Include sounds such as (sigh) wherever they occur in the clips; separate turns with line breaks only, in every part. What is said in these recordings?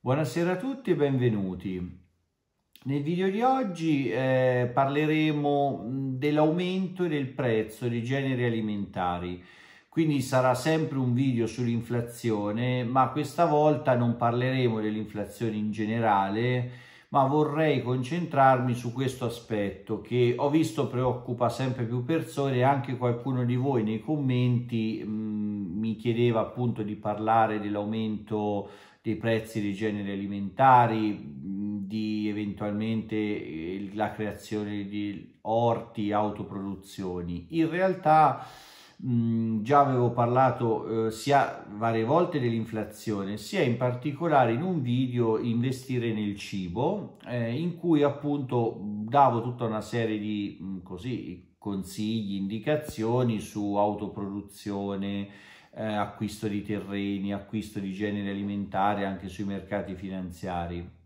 Buonasera a tutti e benvenuti. Nel video di oggi eh, parleremo mm, dell'aumento e del prezzo dei generi alimentari. Quindi sarà sempre un video sull'inflazione, ma questa volta non parleremo dell'inflazione in generale, ma vorrei concentrarmi su questo aspetto che ho visto preoccupa sempre più persone e anche qualcuno di voi nei commenti mh, mm, mi chiedeva appunto di parlare dell'aumento dei prezzi dei generi alimentari, di eventualmente eh, la creazione di orti, autoproduzioni. In realtà già avevo parlato eh, sia varie volte dell'inflazione, sia in particolare in un video investire nel cibo, eh, in cui appunto davo tutta una serie di così, consigli, indicazioni su autoproduzione, eh, acquisto di terreni, acquisto di generi alimentari anche sui mercati finanziari.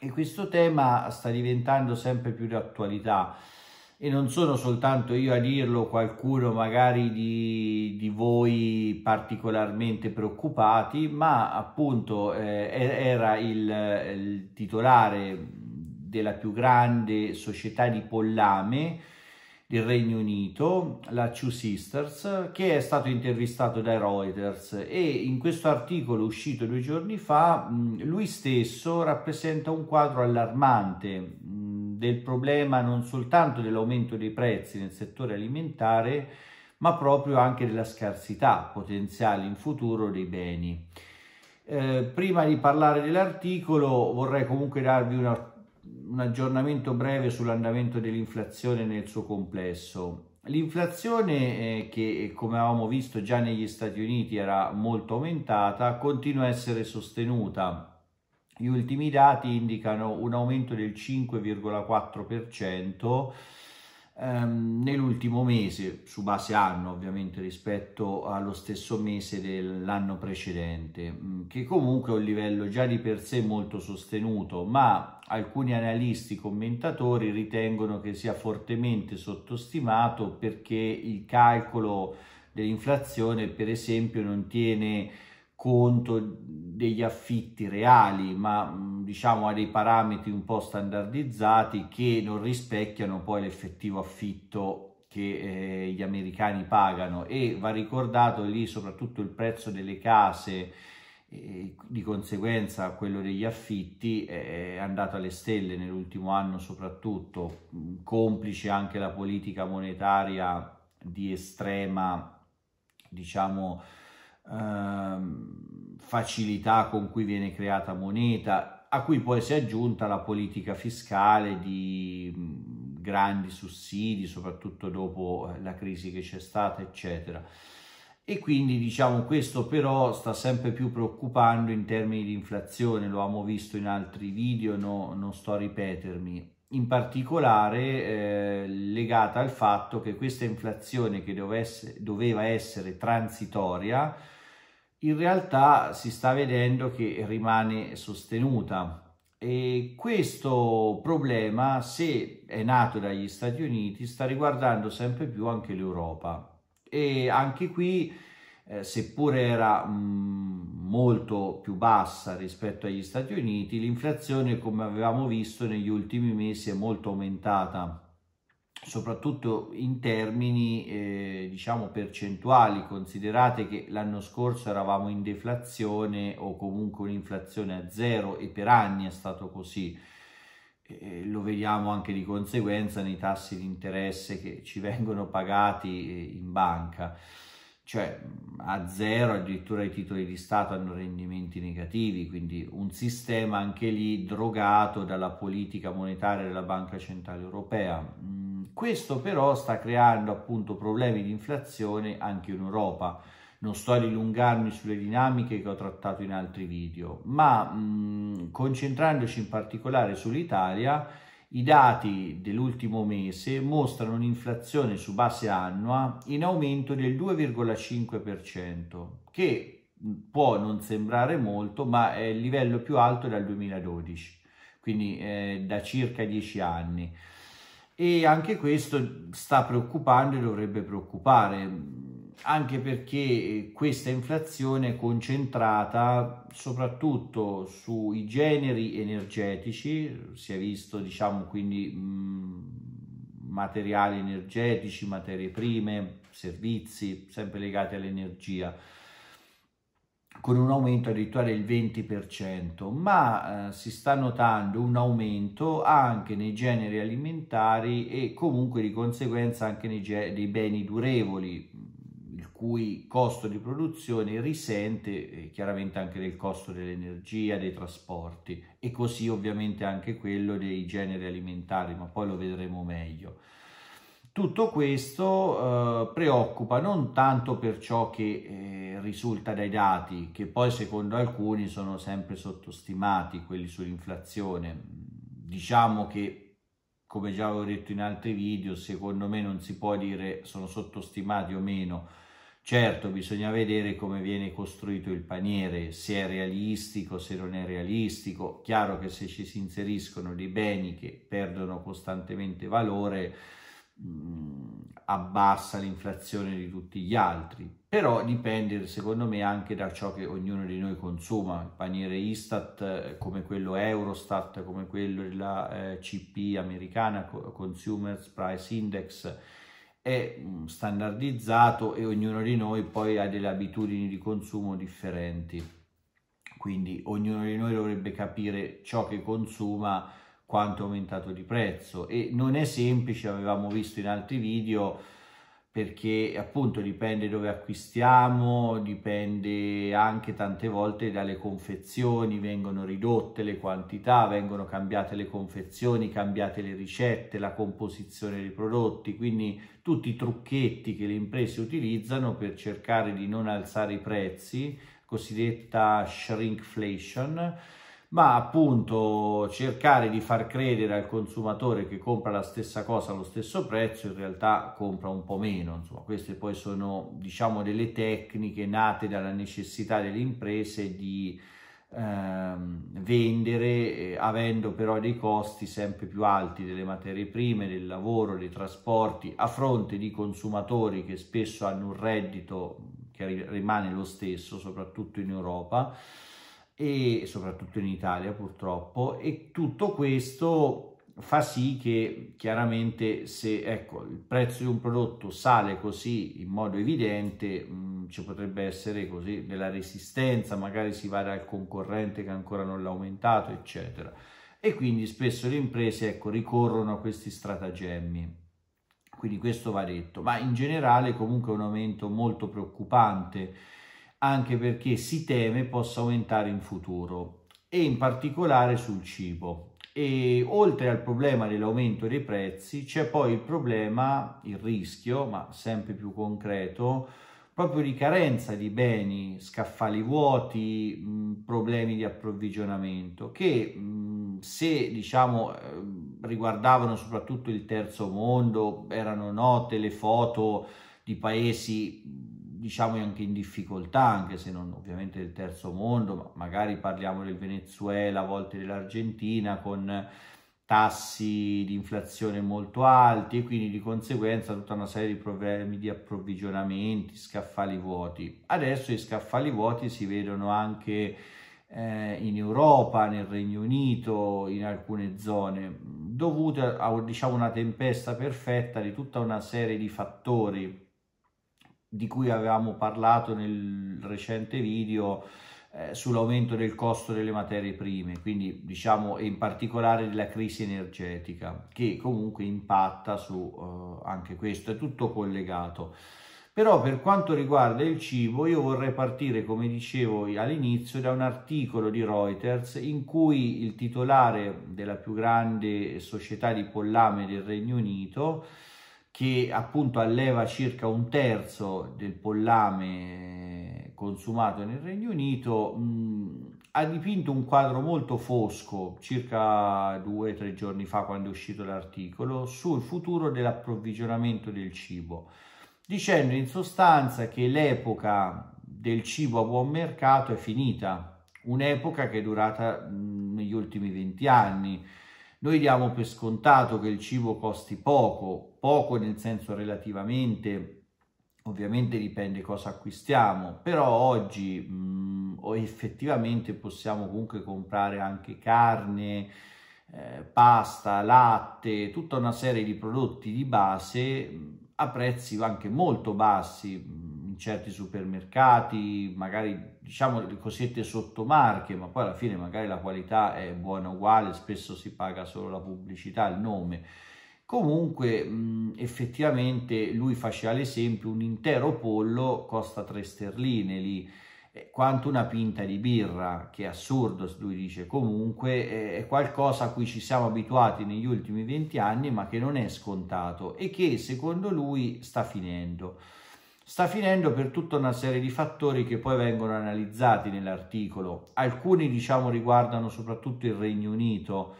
E questo tema sta diventando sempre più di attualità e non sono soltanto io a dirlo, qualcuno magari di, di voi particolarmente preoccupati, ma appunto eh, era il, il, titolare della più grande società di pollame del Regno Unito, la Two Sisters, che è stato intervistato da Reuters e in questo articolo uscito due giorni fa lui stesso rappresenta un quadro allarmante del problema non soltanto dell'aumento dei prezzi nel settore alimentare, ma proprio anche della scarsità potenziale in futuro dei beni. Eh, prima di parlare dell'articolo vorrei comunque darvi una, un aggiornamento breve sull'andamento dell'inflazione nel suo complesso. L'inflazione eh, che come avevamo visto già negli Stati Uniti era molto aumentata continua a essere sostenuta. Gli ultimi dati indicano un aumento del 5,4% ehm, nell'ultimo mese, su base anno ovviamente rispetto allo stesso mese dell'anno precedente, mm, che comunque è un livello già di per sé molto sostenuto, ma alcuni analisti commentatori ritengono che sia fortemente sottostimato perché il calcolo dell'inflazione per esempio non tiene conto degli affitti reali ma diciamo ha dei parametri un po' standardizzati che non rispecchiano poi l'effettivo affitto che eh, gli americani pagano e va ricordato lì soprattutto il prezzo delle case e di conseguenza quello degli affitti è andato alle stelle nell'ultimo anno soprattutto, mm, complice anche la politica monetaria di estrema, diciamo, ehm, facilità con cui viene creata moneta, a cui poi si è aggiunta la politica fiscale di mm, grandi sussidi, soprattutto dopo eh, la crisi che c'è stata, eccetera e quindi diciamo questo però sta sempre più preoccupando in termini di inflazione, lo abbiamo visto in altri video, no, non sto a ripetermi, in particolare eh, legata al fatto che questa inflazione che dovesse, doveva essere transitoria in realtà si sta vedendo che rimane sostenuta e questo problema se è nato dagli Stati Uniti sta riguardando sempre più anche l'Europa e anche qui eh, seppure era mh, mm, molto più bassa rispetto agli Stati Uniti, l'inflazione come avevamo visto negli ultimi mesi è molto aumentata soprattutto in termini eh, diciamo percentuali considerate che l'anno scorso eravamo in deflazione o comunque un'inflazione a zero e per anni è stato così eh, lo vediamo anche di conseguenza nei tassi di interesse che ci vengono pagati eh, in banca cioè a zero addirittura i titoli di Stato hanno rendimenti negativi, quindi un sistema anche lì drogato dalla politica monetaria della Banca Centrale Europea. Mm, questo però sta creando appunto problemi di inflazione anche in Europa non sto a dilungarmi sulle dinamiche che ho trattato in altri video, ma mh, concentrandoci in particolare sull'Italia, i dati dell'ultimo mese mostrano un'inflazione su base annua in aumento del 2,5%, che può non sembrare molto, ma è il livello più alto dal 2012, quindi eh, da circa 10 anni. E anche questo sta preoccupando e dovrebbe preoccupare anche perché eh, questa inflazione è concentrata soprattutto sui generi energetici, si è visto diciamo quindi mm, materiali energetici, materie prime, servizi, sempre legati all'energia, con un aumento addirittura del 20%, ma eh, si sta notando un aumento anche nei generi alimentari e comunque di conseguenza anche nei, nei beni durevoli, il cui costo di produzione risente eh, chiaramente anche del costo dell'energia, dei trasporti e così ovviamente anche quello dei generi alimentari, ma poi lo vedremo meglio. Tutto questo eh, preoccupa non tanto per ciò che eh, risulta dai dati, che poi secondo alcuni sono sempre sottostimati, quelli sull'inflazione. Diciamo che come già avevo detto in altri video, secondo me non si può dire sono sottostimati o meno, Certo, bisogna vedere come viene costruito il paniere, se è realistico, se non è realistico. Chiaro che se ci si inseriscono dei beni che perdono costantemente valore, mh, mm, abbassa l'inflazione di tutti gli altri. Però dipende, secondo me, anche da ciò che ognuno di noi consuma. Il paniere Istat, eh, come quello Eurostat, come quello della eh, CP americana, Consumers Price Index, è mm, standardizzato e ognuno di noi poi ha delle abitudini di consumo differenti. Quindi ognuno di noi dovrebbe capire ciò che consuma, quanto è aumentato di prezzo e non è semplice, avevamo visto in altri video perché appunto dipende dove acquistiamo, dipende anche tante volte dalle confezioni, vengono ridotte le quantità, vengono cambiate le confezioni, cambiate le ricette, la composizione dei prodotti, quindi tutti i trucchetti che le imprese utilizzano per cercare di non alzare i prezzi, cosiddetta shrinkflation, ma appunto cercare di far credere al consumatore che compra la stessa cosa allo stesso prezzo, in realtà compra un po' meno. Insomma, queste poi sono diciamo delle tecniche nate dalla necessità delle imprese di ehm, vendere eh, avendo però dei costi sempre più alti delle materie prime, del lavoro, dei trasporti a fronte di consumatori che spesso hanno un reddito che rimane lo stesso, soprattutto in Europa e soprattutto in Italia purtroppo e tutto questo fa sì che chiaramente se ecco, il prezzo di un prodotto sale così in modo evidente mh, mm, ci potrebbe essere così della resistenza magari si va dal concorrente che ancora non l'ha aumentato eccetera e quindi spesso le imprese ecco, ricorrono a questi stratagemmi quindi questo va detto ma in generale comunque è un aumento molto preoccupante anche perché si teme possa aumentare in futuro e in particolare sul cibo. E oltre al problema dell'aumento dei prezzi c'è poi il problema, il rischio, ma sempre più concreto, proprio di carenza di beni, scaffali vuoti, problemi di approvvigionamento che se diciamo ehm, riguardavano soprattutto il terzo mondo, erano note le foto di paesi diciamo anche in difficoltà, anche se non ovviamente del terzo mondo, ma magari parliamo del Venezuela, a volte dell'Argentina, con tassi di inflazione molto alti e quindi di conseguenza tutta una serie di problemi di approvvigionamenti, scaffali vuoti. Adesso i scaffali vuoti si vedono anche eh, in Europa, nel Regno Unito, in alcune zone, dovute a diciamo, una tempesta perfetta di tutta una serie di fattori di cui avevamo parlato nel recente video eh, sull'aumento del costo delle materie prime, quindi diciamo in particolare della crisi energetica che comunque impatta su eh, anche questo, è tutto collegato. Però per quanto riguarda il cibo, io vorrei partire, come dicevo all'inizio, da un articolo di Reuters in cui il titolare della più grande società di pollame del Regno Unito che appunto alleva circa un terzo del pollame consumato nel Regno Unito, mh, ha dipinto un quadro molto fosco circa due o tre giorni fa quando è uscito l'articolo sul futuro dell'approvvigionamento del cibo, dicendo in sostanza che l'epoca del cibo a buon mercato è finita, un'epoca che è durata mh, negli ultimi 20 anni. Noi diamo per scontato che il cibo costi poco, poco nel senso relativamente, ovviamente dipende cosa acquistiamo, però oggi mh, mm, effettivamente possiamo comunque comprare anche carne, eh, pasta, latte, tutta una serie di prodotti di base mm, a prezzi anche molto bassi mm, in certi supermercati, magari diciamo le cosette sottomarche, ma poi alla fine magari la qualità è buona uguale, spesso si paga solo la pubblicità, il nome Comunque mh, effettivamente lui faceva l'esempio, un intero pollo costa 3 sterline lì, eh, quanto una pinta di birra, che è assurdo, lui dice, comunque eh, è qualcosa a cui ci siamo abituati negli ultimi 20 anni ma che non è scontato e che secondo lui sta finendo. Sta finendo per tutta una serie di fattori che poi vengono analizzati nell'articolo, alcuni diciamo riguardano soprattutto il Regno Unito,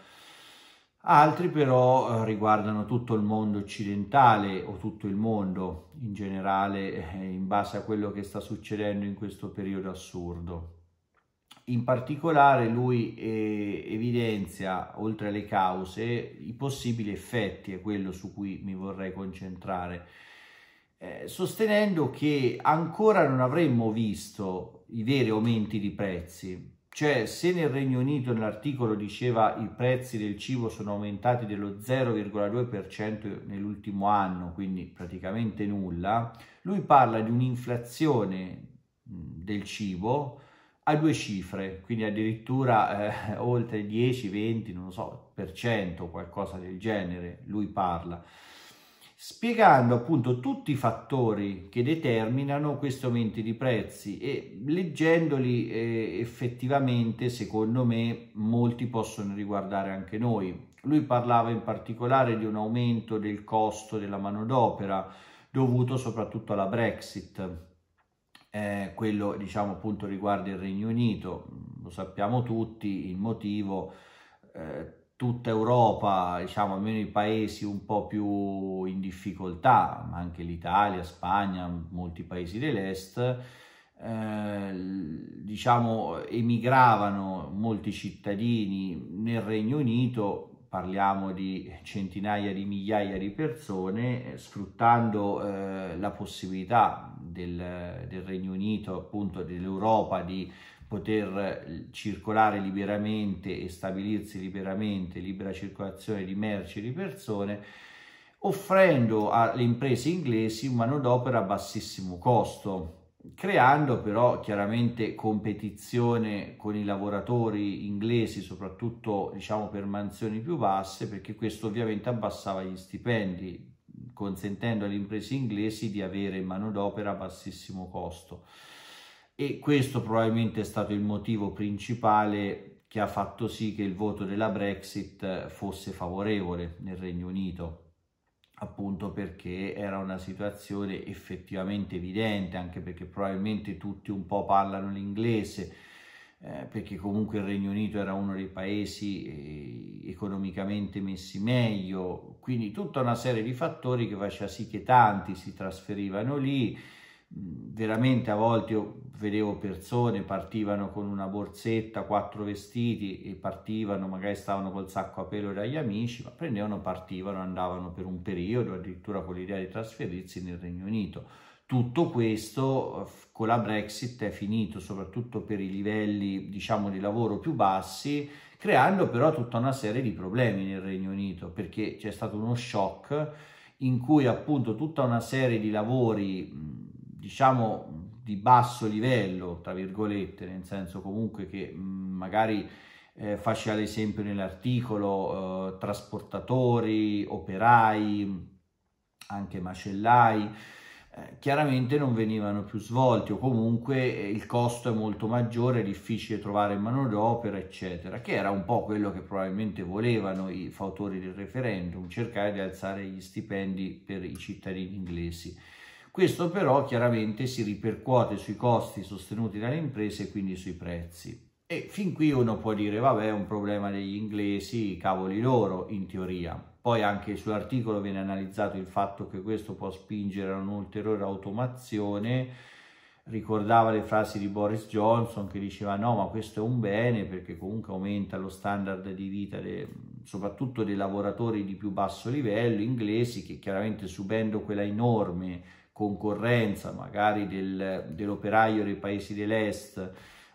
Altri però eh, riguardano tutto il mondo occidentale o tutto il mondo in generale eh, in base a quello che sta succedendo in questo periodo assurdo. In particolare lui eh, evidenzia, oltre alle cause, i possibili effetti, è quello su cui mi vorrei concentrare, eh, sostenendo che ancora non avremmo visto i veri aumenti di prezzi, cioè, se nel Regno Unito nell'articolo diceva i prezzi del cibo sono aumentati dello 0,2% nell'ultimo anno, quindi praticamente nulla, lui parla di un'inflazione del cibo a due cifre, quindi addirittura eh, (laughs) oltre 10, 20, non so, per cento, qualcosa del genere, lui parla spiegando appunto tutti i fattori che determinano questi aumenti di prezzi e leggendoli eh, effettivamente secondo me molti possono riguardare anche noi. Lui parlava in particolare di un aumento del costo della manodopera dovuto soprattutto alla Brexit, eh, quello diciamo appunto riguarda il Regno Unito, lo sappiamo tutti, il motivo eh, tutta Europa, diciamo almeno i paesi un po' più in difficoltà, ma anche l'Italia, Spagna, molti paesi dell'est, eh, diciamo emigravano molti cittadini nel Regno Unito, parliamo di centinaia di migliaia di persone, eh, sfruttando eh, la possibilità del, del Regno Unito, appunto dell'Europa, di poter eh, circolare liberamente e stabilirsi liberamente, libera circolazione di merci e di persone, offrendo alle imprese inglesi manodopera a bassissimo costo creando però chiaramente competizione con i lavoratori inglesi, soprattutto diciamo per mansioni più basse, perché questo ovviamente abbassava gli stipendi, consentendo alle imprese inglesi di avere manodopera a bassissimo costo e questo probabilmente è stato il motivo principale che ha fatto sì che il voto della Brexit fosse favorevole nel Regno Unito, appunto perché era una situazione effettivamente evidente, anche perché probabilmente tutti un po' parlano l'inglese, eh, perché comunque il Regno Unito era uno dei paesi eh, economicamente messi meglio, quindi tutta una serie di fattori che faceva sì che tanti si trasferivano lì, veramente a volte io vedevo persone partivano con una borsetta, quattro vestiti e partivano, magari stavano col sacco a pelo dagli amici, ma prendevano, partivano, andavano per un periodo, addirittura con l'idea di trasferirsi nel Regno Unito. Tutto questo con la Brexit è finito, soprattutto per i livelli diciamo, di lavoro più bassi, creando però tutta una serie di problemi nel Regno Unito, perché c'è stato uno shock in cui appunto tutta una serie di lavori diciamo di basso livello, tra virgolette, nel senso comunque che magari eh, faceva l'esempio nell'articolo eh, trasportatori, operai, anche macellai, eh, chiaramente non venivano più svolti o comunque eh, il costo è molto maggiore, è difficile trovare manodopera, eccetera, che era un po' quello che probabilmente volevano i fautori del referendum, cercare di alzare gli stipendi per i cittadini inglesi. Questo però chiaramente si ripercuote sui costi sostenuti dalle imprese e quindi sui prezzi. E fin qui uno può dire, vabbè, è un problema degli inglesi, cavoli loro, in teoria. Poi anche sull'articolo viene analizzato il fatto che questo può spingere a un'ulteriore automazione. Ricordava le frasi di Boris Johnson che diceva no, ma questo è un bene perché comunque aumenta lo standard di vita de, soprattutto dei lavoratori di più basso livello inglesi che chiaramente subendo quella enorme concorrenza magari del, dell'operaio dei paesi dell'est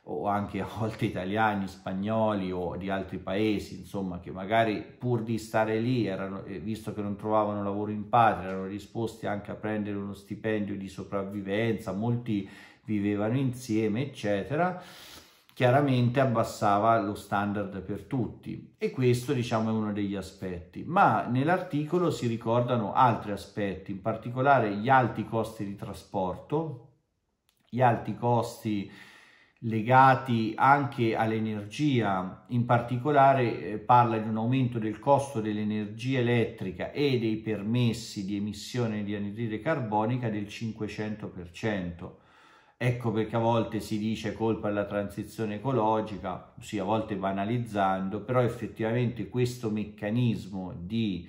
o anche a volte italiani, spagnoli o di altri paesi, insomma, che magari pur di stare lì, erano, eh, visto che non trovavano lavoro in patria, erano disposti anche a prendere uno stipendio di sopravvivenza, molti vivevano insieme, eccetera chiaramente abbassava lo standard per tutti e questo diciamo è uno degli aspetti ma nell'articolo si ricordano altri aspetti in particolare gli alti costi di trasporto gli alti costi legati anche all'energia in particolare eh, parla di un aumento del costo dell'energia elettrica e dei permessi di emissione di anidride carbonica del 500% Ecco perché a volte si dice colpa della transizione ecologica, sì, a volte banalizzando, però effettivamente questo meccanismo di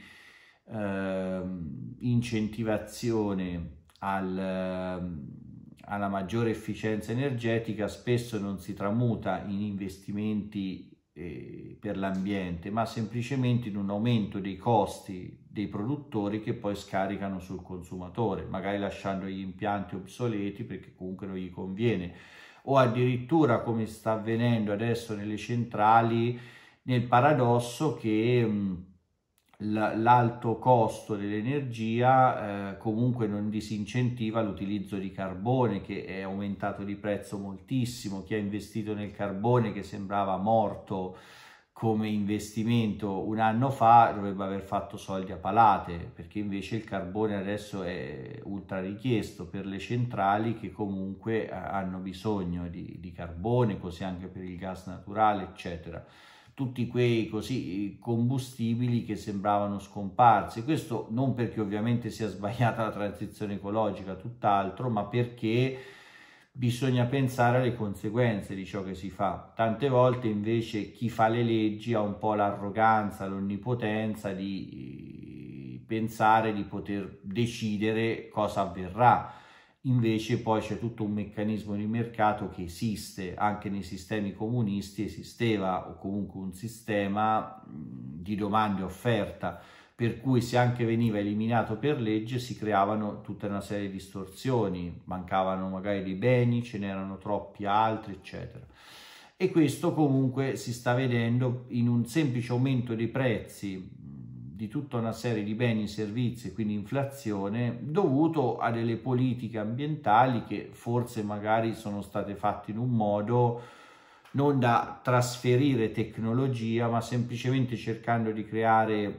eh, incentivazione al, ehm, alla maggiore efficienza energetica spesso non si tramuta in investimenti eh, per l'ambiente, ma semplicemente in un aumento dei costi dei produttori che poi scaricano sul consumatore, magari lasciando gli impianti obsoleti perché comunque non gli conviene, o addirittura come sta avvenendo adesso nelle centrali, nel paradosso che... Mh, l'alto costo dell'energia eh, comunque non disincentiva l'utilizzo di carbone che è aumentato di prezzo moltissimo chi ha investito nel carbone che sembrava morto come investimento un anno fa dovrebbe aver fatto soldi a palate perché invece il carbone adesso è ultra richiesto per le centrali che comunque eh, hanno bisogno di, di carbone così anche per il gas naturale eccetera tutti quei così, combustibili che sembravano scomparsi. Questo non perché ovviamente sia sbagliata la transizione ecologica, tutt'altro, ma perché bisogna pensare alle conseguenze di ciò che si fa. Tante volte invece chi fa le leggi ha un po' l'arroganza, l'onnipotenza di eh, pensare di poter decidere cosa avverrà Invece poi c'è tutto un meccanismo di mercato che esiste anche nei sistemi comunisti, esisteva o comunque un sistema di domande e offerta, per cui se anche veniva eliminato per legge si creavano tutta una serie di distorsioni, mancavano magari dei beni, ce n'erano troppi altri, eccetera. E questo comunque si sta vedendo in un semplice aumento dei prezzi di tutta una serie di beni e servizi, quindi inflazione, dovuto a delle politiche ambientali che forse magari sono state fatte in un modo non da trasferire tecnologia, ma semplicemente cercando di creare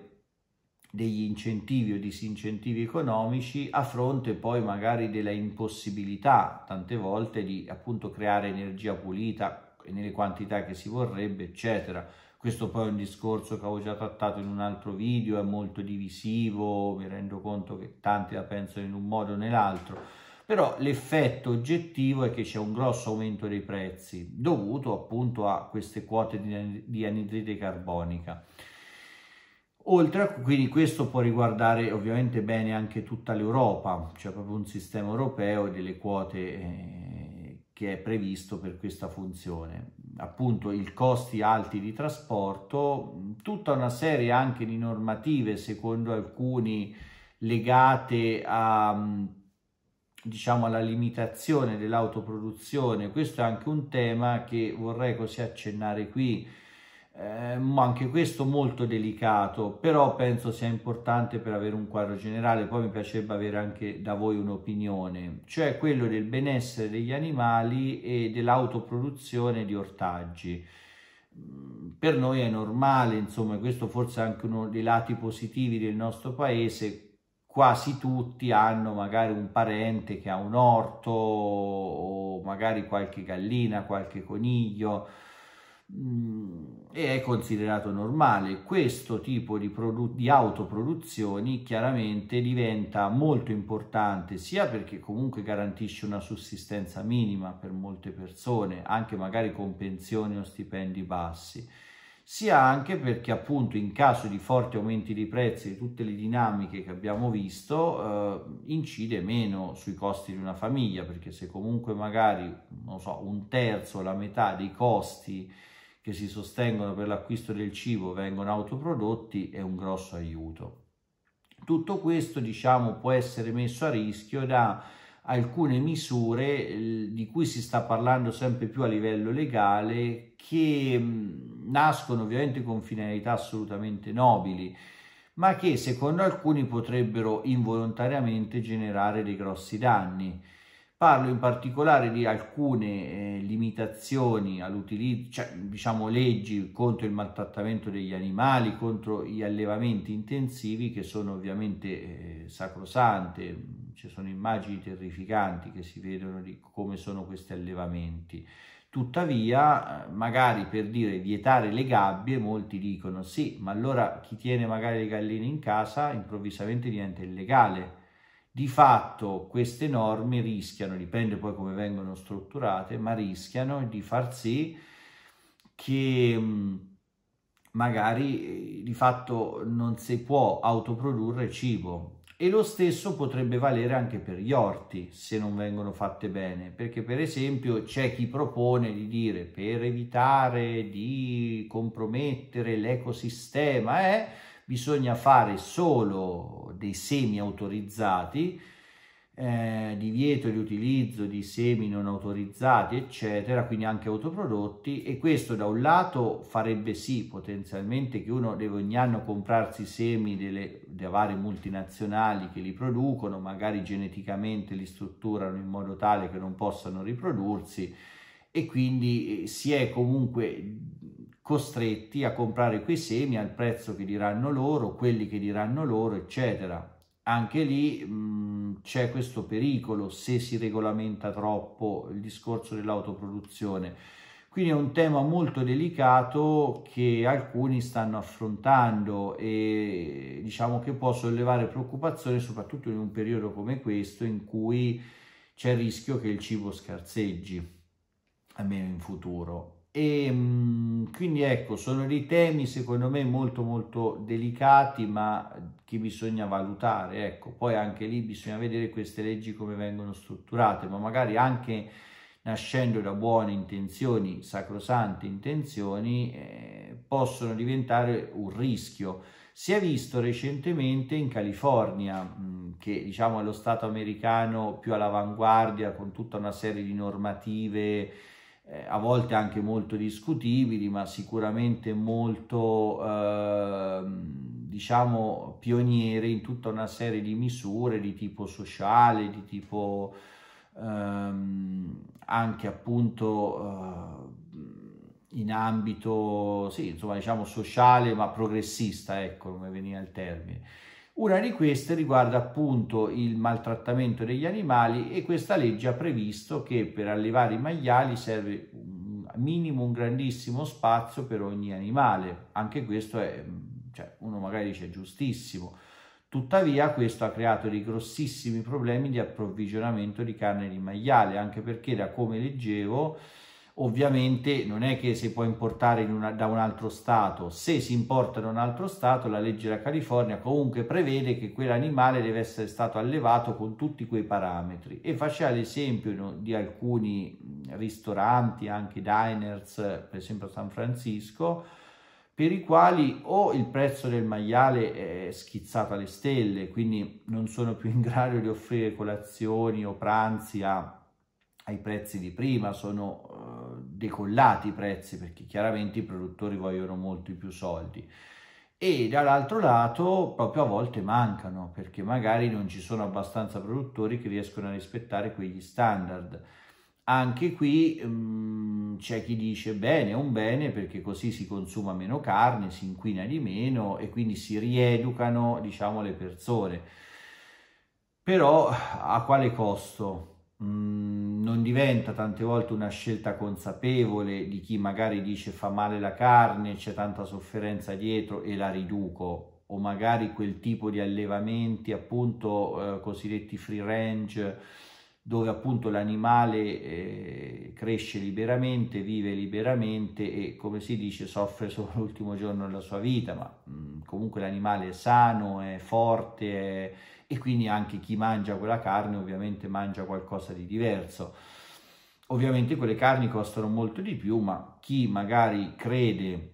degli incentivi o disincentivi economici a fronte poi magari della impossibilità tante volte di appunto creare energia pulita nelle quantità che si vorrebbe, eccetera. Questo poi è un discorso che avevo già trattato in un altro video, è molto divisivo, mi rendo conto che tanti la pensano in un modo o nell'altro, però l'effetto oggettivo è che c'è un grosso aumento dei prezzi dovuto appunto a queste quote di anidride carbonica. Oltre a quindi questo può riguardare ovviamente bene anche tutta l'Europa, c'è proprio un sistema europeo delle quote eh, che è previsto per questa funzione appunto i costi alti di trasporto, tutta una serie anche di normative, secondo alcuni, legate a diciamo alla limitazione dell'autoproduzione. Questo è anche un tema che vorrei così accennare qui eh, anche questo molto delicato, però penso sia importante per avere un quadro generale. Poi mi piacerebbe avere anche da voi un'opinione, cioè quello del benessere degli animali e dell'autoproduzione di ortaggi. Mm, per noi è normale, insomma, questo forse è anche uno dei lati positivi del nostro paese. Quasi tutti hanno magari un parente che ha un orto o magari qualche gallina, qualche coniglio e mm, è considerato normale. Questo tipo di, di autoproduzioni chiaramente diventa molto importante sia perché comunque garantisce una sussistenza minima per molte persone, anche magari con pensioni o stipendi bassi, sia anche perché appunto in caso di forti aumenti di prezzi di tutte le dinamiche che abbiamo visto eh, incide meno sui costi di una famiglia perché se comunque magari non so un terzo la metà dei costi che si sostengono per l'acquisto del cibo vengono autoprodotti è un grosso aiuto. Tutto questo diciamo può essere messo a rischio da alcune misure eh, di cui si sta parlando sempre più a livello legale che mm, nascono ovviamente con finalità assolutamente nobili ma che secondo alcuni potrebbero involontariamente generare dei grossi danni. Parlo in particolare di alcune eh, limitazioni all'utilizzo, cioè, diciamo leggi contro il maltrattamento degli animali, contro gli allevamenti intensivi che sono ovviamente eh, sacrosante, ci sono immagini terrificanti che si vedono di come sono questi allevamenti. Tuttavia, eh, magari per dire vietare le gabbie, molti dicono sì, ma allora chi tiene magari le galline in casa improvvisamente diventa illegale di fatto queste norme rischiano, dipende poi come vengono strutturate, ma rischiano di far sì che mm, magari eh, di fatto non si può autoprodurre cibo e lo stesso potrebbe valere anche per gli orti se non vengono fatte bene, perché per esempio c'è chi propone di dire per evitare di compromettere l'ecosistema, eh, bisogna fare solo dei semi autorizzati, eh, divieto di utilizzo di semi non autorizzati, eccetera, quindi anche autoprodotti e questo da un lato farebbe sì potenzialmente che uno deve ogni anno comprarsi semi delle, delle varie multinazionali che li producono, magari geneticamente li strutturano in modo tale che non possano riprodursi e quindi eh, si è comunque costretti a comprare quei semi al prezzo che diranno loro, quelli che diranno loro, eccetera. Anche lì mm, c'è questo pericolo se si regolamenta troppo il discorso dell'autoproduzione. Quindi è un tema molto delicato che alcuni stanno affrontando e diciamo che può sollevare preoccupazione soprattutto in un periodo come questo in cui c'è il rischio che il cibo scarseggi, almeno in futuro. E ehm, quindi ecco, sono dei temi secondo me molto molto delicati, ma che bisogna valutare, ecco. Poi anche lì bisogna vedere queste leggi come vengono strutturate, ma magari anche nascendo da buone intenzioni, sacrosante intenzioni, eh, possono diventare un rischio. Si è visto recentemente in California, mm, che diciamo è lo Stato americano più all'avanguardia con tutta una serie di normative eh, a volte anche molto discutibili, ma sicuramente molto, eh, diciamo, pioniere in tutta una serie di misure di tipo sociale, di tipo ehm, anche appunto eh, in ambito, sì, insomma, diciamo sociale, ma progressista, ecco come veniva il termine. Una di queste riguarda appunto il maltrattamento degli animali e questa legge ha previsto che per allevare i maiali serve un minimo un grandissimo spazio per ogni animale. Anche questo è, mm, cioè, uno magari dice giustissimo. Tuttavia questo ha creato dei grossissimi problemi di approvvigionamento di carne di maiale, anche perché da come leggevo ovviamente non è che si può importare una, da un altro stato, se si importa da un altro stato la legge della California comunque prevede che quell'animale deve essere stato allevato con tutti quei parametri e faccia l'esempio di alcuni ristoranti, anche diners, per esempio a San Francisco, per i quali o il prezzo del maiale è schizzato alle stelle, quindi non sono più in grado di offrire colazioni o pranzi a ai prezzi di prima, sono eh, decollati i prezzi perché chiaramente i produttori vogliono molti più soldi e dall'altro lato proprio a volte mancano perché magari non ci sono abbastanza produttori che riescono a rispettare quegli standard. Anche qui um, c'è chi dice bene, è un bene perché così si consuma meno carne, si inquina di meno e quindi si rieducano diciamo le persone. Però a quale costo? Mm, non diventa tante volte una scelta consapevole di chi magari dice fa male la carne, c'è tanta sofferenza dietro e la riduco, o magari quel tipo di allevamenti appunto eh, cosiddetti free range dove appunto l'animale eh, cresce liberamente, vive liberamente e come si dice soffre (laughs) solo l'ultimo giorno della sua vita, ma mh, mm, comunque l'animale è sano, è forte, è e quindi anche chi mangia quella carne ovviamente mangia qualcosa di diverso. Ovviamente quelle carni costano molto di più, ma chi magari crede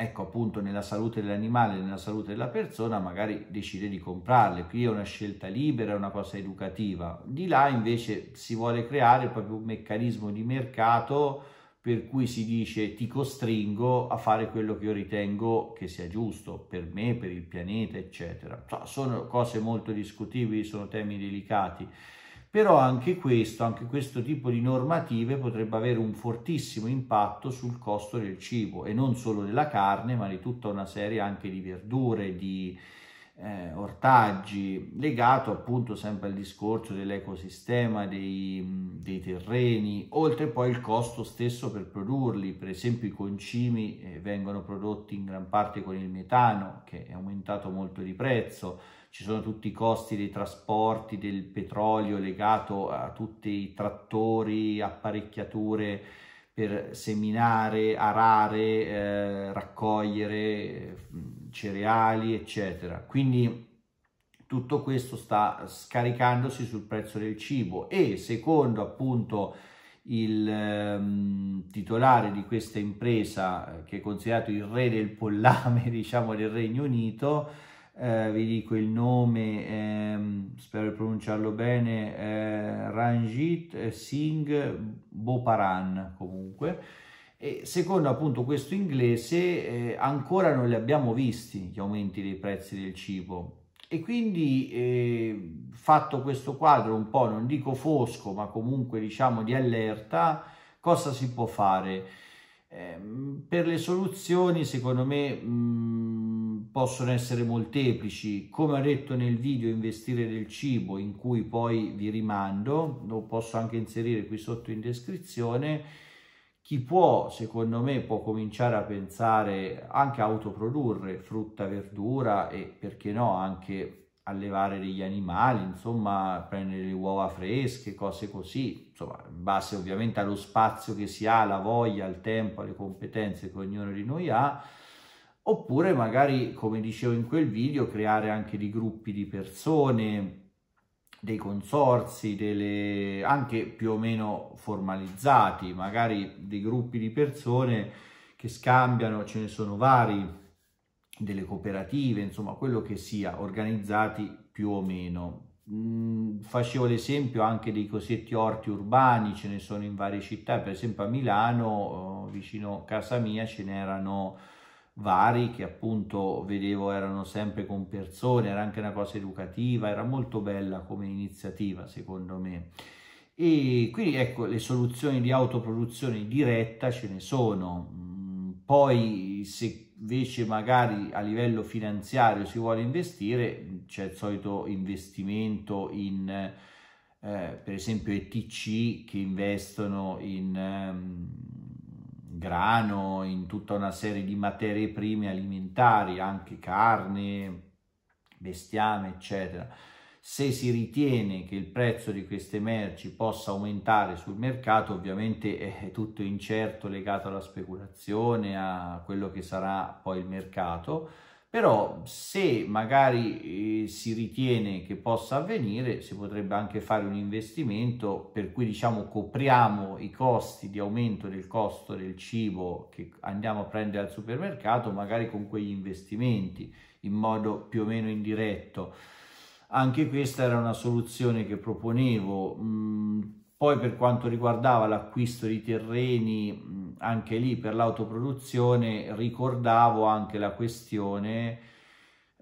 ecco appunto nella salute dell'animale, nella salute della persona, magari decide di comprarle. Qui è una scelta libera, è una cosa educativa. Di là invece si vuole creare proprio un meccanismo di mercato per cui si dice ti costringo a fare quello che io ritengo che sia giusto per me, per il pianeta, eccetera. Cioè, sono cose molto discutibili, sono temi delicati, però anche questo, anche questo tipo di normative potrebbe avere un fortissimo impatto sul costo del cibo e non solo della carne, ma di tutta una serie anche di verdure, di eh, ortaggi, legato appunto sempre al discorso dell'ecosistema, dei, dei, terreni, oltre poi il costo stesso per produrli, per esempio i concimi eh, vengono prodotti in gran parte con il metano che è aumentato molto di prezzo, ci sono tutti i costi dei trasporti, del petrolio legato a tutti i trattori, apparecchiature per seminare, arare, eh, raccogliere eh, cereali, eccetera. Quindi tutto questo sta scaricandosi sul prezzo del cibo e secondo appunto il ehm, titolare di questa impresa eh, che è considerato il re del pollame (laughs) diciamo del Regno Unito eh, vi dico il nome ehm, spero di pronunciarlo bene eh, Ranjit Singh Boparan comunque e secondo appunto questo inglese eh, ancora non li abbiamo visti gli aumenti dei prezzi del cibo e quindi eh, fatto questo quadro un po' non dico fosco ma comunque diciamo di allerta cosa si può fare? Eh, per le soluzioni secondo me mh, possono essere molteplici come ho detto nel video investire nel cibo in cui poi vi rimando lo posso anche inserire qui sotto in descrizione chi può, secondo me, può cominciare a pensare anche a autoprodurre frutta, verdura e perché no anche allevare degli animali, insomma, prendere le uova fresche, cose così, insomma, in base ovviamente allo spazio che si ha, la voglia, al tempo, alle competenze che ognuno di noi ha, oppure magari, come dicevo in quel video, creare anche dei gruppi di persone, dei consorsi, delle, anche più o meno formalizzati, magari dei gruppi di persone che scambiano, ce ne sono vari, delle cooperative, insomma quello che sia, organizzati più o meno. Mm, facevo l'esempio anche dei cosiddetti orti urbani, ce ne sono in varie città, per esempio a Milano, oh, vicino a casa mia, ce n'erano vari che appunto vedevo erano sempre con persone, era anche una cosa educativa, era molto bella come iniziativa secondo me. E quindi ecco, le soluzioni di autoproduzione diretta ce ne sono. Mm, poi se invece magari a livello finanziario si vuole investire, c'è il solito investimento in eh, per esempio ETC che investono in... Um, grano, in tutta una serie di materie prime alimentari, anche carne, bestiame, eccetera. Se si ritiene che il prezzo di queste merci possa aumentare sul mercato, ovviamente eh, è tutto incerto legato alla speculazione, a quello che sarà poi il mercato però se magari eh, si ritiene che possa avvenire si potrebbe anche fare un investimento per cui diciamo copriamo i costi di aumento del costo del cibo che andiamo a prendere al supermercato magari con quegli investimenti in modo più o meno indiretto anche questa era una soluzione che proponevo mh, mm, poi per quanto riguardava l'acquisto di terreni, anche lì per l'autoproduzione, ricordavo anche la questione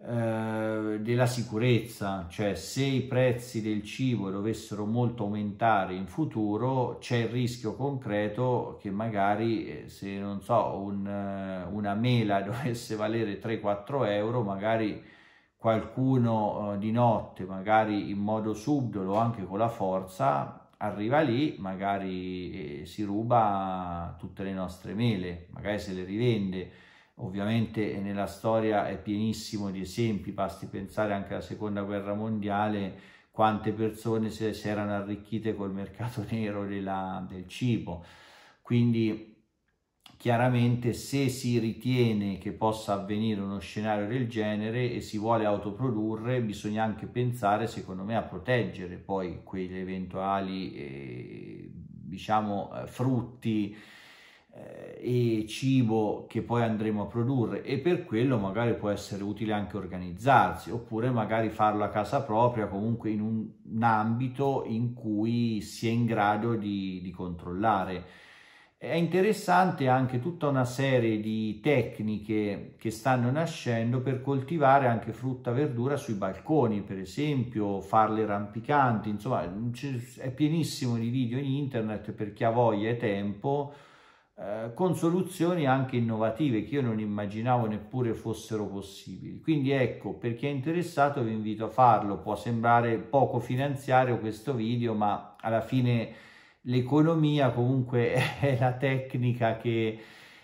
eh, della sicurezza, cioè se i prezzi del cibo dovessero molto aumentare in futuro c'è il rischio concreto che magari eh, se non so un, eh, una mela (laughs) dovesse valere 3-4 euro magari qualcuno di notte magari in modo subdolo anche con la forza arriva lì, magari eh, si ruba tutte le nostre mele, magari se le rivende. Ovviamente eh, nella storia è pienissimo di esempi, basti pensare anche alla seconda guerra mondiale, quante persone si erano arricchite col mercato (laughs) nero della, del cibo. Quindi chiaramente se si ritiene che possa avvenire uno scenario del genere e si vuole autoprodurre bisogna anche pensare secondo me a proteggere poi quegli eventuali eh, diciamo eh, frutti eh, e cibo che poi andremo a produrre e per quello magari può essere utile anche organizzarsi oppure magari farlo a casa propria comunque in un, un ambito in cui si è in grado di, di controllare è interessante anche tutta una serie di tecniche che stanno nascendo per coltivare anche frutta e verdura sui balconi, per esempio, farle rampicanti, insomma, è pienissimo di video in internet per chi ha voglia e tempo, eh, con soluzioni anche innovative che io non immaginavo neppure fossero possibili. Quindi ecco, per chi è interessato vi invito a farlo, può sembrare poco finanziario questo video, ma alla fine l'economia comunque (laughs) è la tecnica che,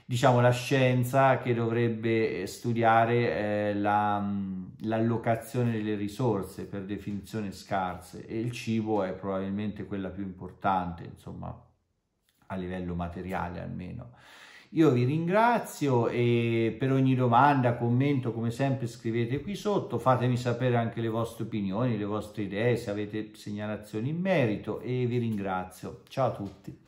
diciamo, la scienza che dovrebbe eh, studiare eh, mm, l'allocazione delle risorse per definizione scarse e il cibo è probabilmente quella più importante, insomma, a livello materiale almeno. Io vi ringrazio e per ogni domanda, commento, come sempre scrivete qui sotto, fatemi sapere anche le vostre opinioni, le vostre idee, se avete segnalazioni in merito e vi ringrazio. Ciao a tutti.